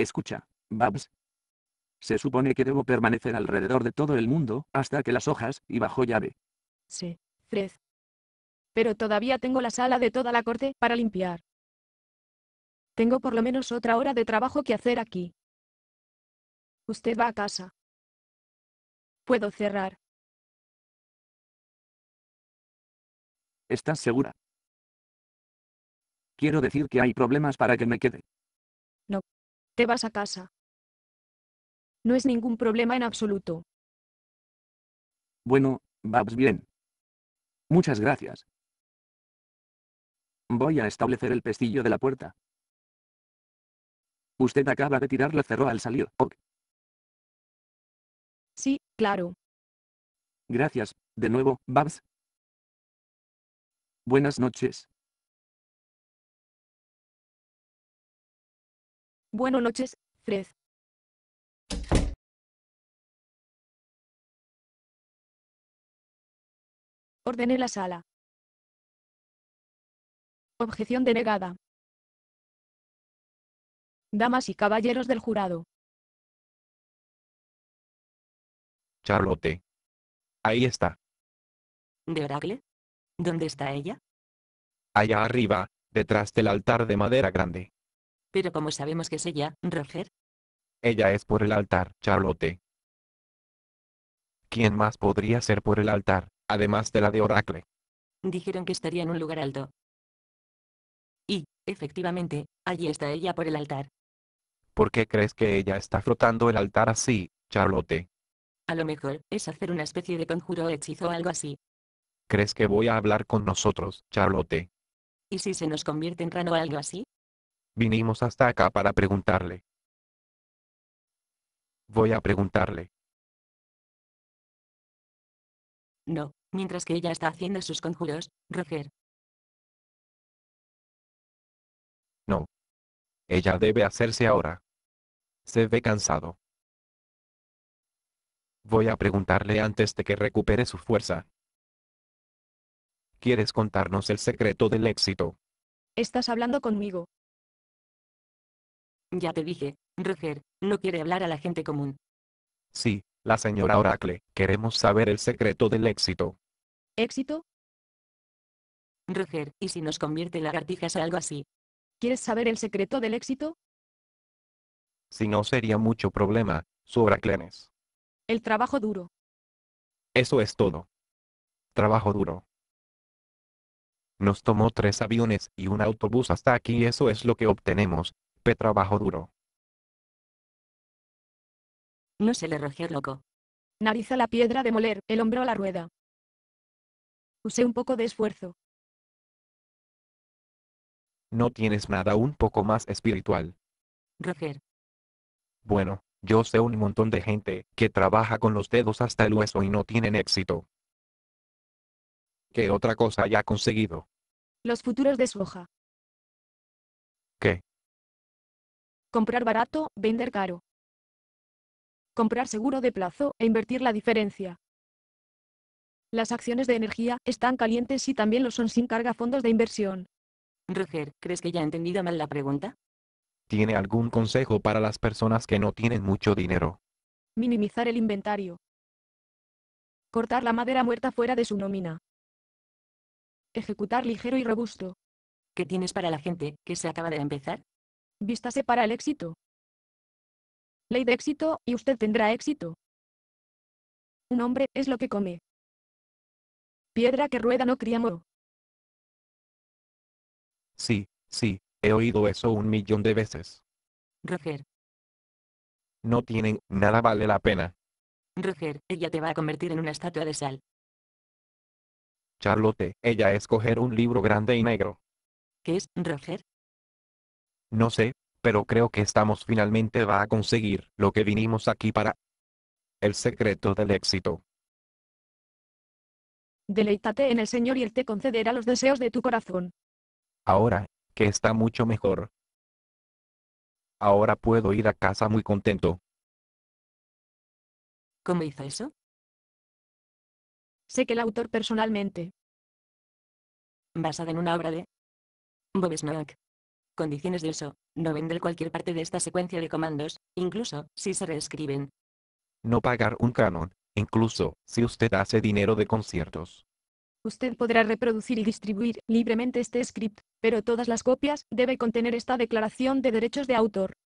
Escucha, Babs. Se supone que debo permanecer alrededor de todo el mundo, hasta que las hojas, y bajo llave. Sí, Fred. Pero todavía tengo la sala de toda la corte para limpiar. Tengo por lo menos otra hora de trabajo que hacer aquí. Usted va a casa. Puedo cerrar. ¿Estás segura? Quiero decir que hay problemas para que me quede. No, te vas a casa. No es ningún problema en absoluto. Bueno, Babs pues bien. Muchas gracias. Voy a establecer el pestillo de la puerta. Usted acaba de tirar la cerró al salir. Ok. Sí, claro. Gracias, de nuevo, Babs. Buenas noches. Buenas noches, Fred. Ordené la sala. Objeción denegada. Damas y caballeros del jurado. Charlotte. Ahí está. ¿De Oracle? ¿Dónde está ella? Allá arriba, detrás del altar de madera grande. Pero ¿cómo sabemos que es ella, Roger? Ella es por el altar, Charlotte. ¿Quién más podría ser por el altar, además de la de Oracle? Dijeron que estaría en un lugar alto. Y, efectivamente, allí está ella por el altar. ¿Por qué crees que ella está frotando el altar así, Charlotte? A lo mejor, es hacer una especie de conjuro hechizo o algo así. ¿Crees que voy a hablar con nosotros, Charlotte? ¿Y si se nos convierte en rano o algo así? Vinimos hasta acá para preguntarle. Voy a preguntarle. No, mientras que ella está haciendo sus conjuros, Roger. No. Ella debe hacerse ahora. Se ve cansado. Voy a preguntarle antes de que recupere su fuerza. ¿Quieres contarnos el secreto del éxito? Estás hablando conmigo. Ya te dije, Roger, no quiere hablar a la gente común. Sí, la señora Oracle, queremos saber el secreto del éxito. ¿Éxito? Roger, ¿y si nos convierte lagartijas o algo así? ¿Quieres saber el secreto del éxito? Si no sería mucho problema, su Oraclenes. El trabajo duro. Eso es todo. Trabajo duro. Nos tomó tres aviones y un autobús hasta aquí, eso es lo que obtenemos, P. Trabajo duro. No se le Roger loco. Nariza la piedra de moler, el hombro a la rueda. Usé un poco de esfuerzo. No tienes nada un poco más espiritual. Roger. Bueno, yo sé un montón de gente que trabaja con los dedos hasta el hueso y no tienen éxito. ¿Qué otra cosa haya conseguido? Los futuros de su hoja. Comprar barato, vender caro. Comprar seguro de plazo e invertir la diferencia. Las acciones de energía están calientes y también lo son sin carga fondos de inversión. Roger, ¿crees que ya he entendido mal la pregunta? ¿Tiene algún consejo para las personas que no tienen mucho dinero? Minimizar el inventario. Cortar la madera muerta fuera de su nómina. Ejecutar ligero y robusto. ¿Qué tienes para la gente que se acaba de empezar? Vístase para el éxito. Ley de éxito, y usted tendrá éxito. Un hombre, es lo que come. Piedra que rueda no cría moro. Sí, sí, he oído eso un millón de veces. Roger. No tienen, nada vale la pena. Roger, ella te va a convertir en una estatua de sal. Charlotte, ella es escoger un libro grande y negro. ¿Qué es, Roger? No sé, pero creo que estamos finalmente va a conseguir lo que vinimos aquí para. El secreto del éxito. Deleítate en el Señor y Él te concederá los deseos de tu corazón. Ahora, que está mucho mejor. Ahora puedo ir a casa muy contento. ¿Cómo hizo eso? Sé que el autor personalmente. Basada en una obra de Bob Snack condiciones de eso: no vender cualquier parte de esta secuencia de comandos, incluso si se reescriben. No pagar un canon, incluso si usted hace dinero de conciertos. Usted podrá reproducir y distribuir libremente este script, pero todas las copias debe contener esta declaración de derechos de autor.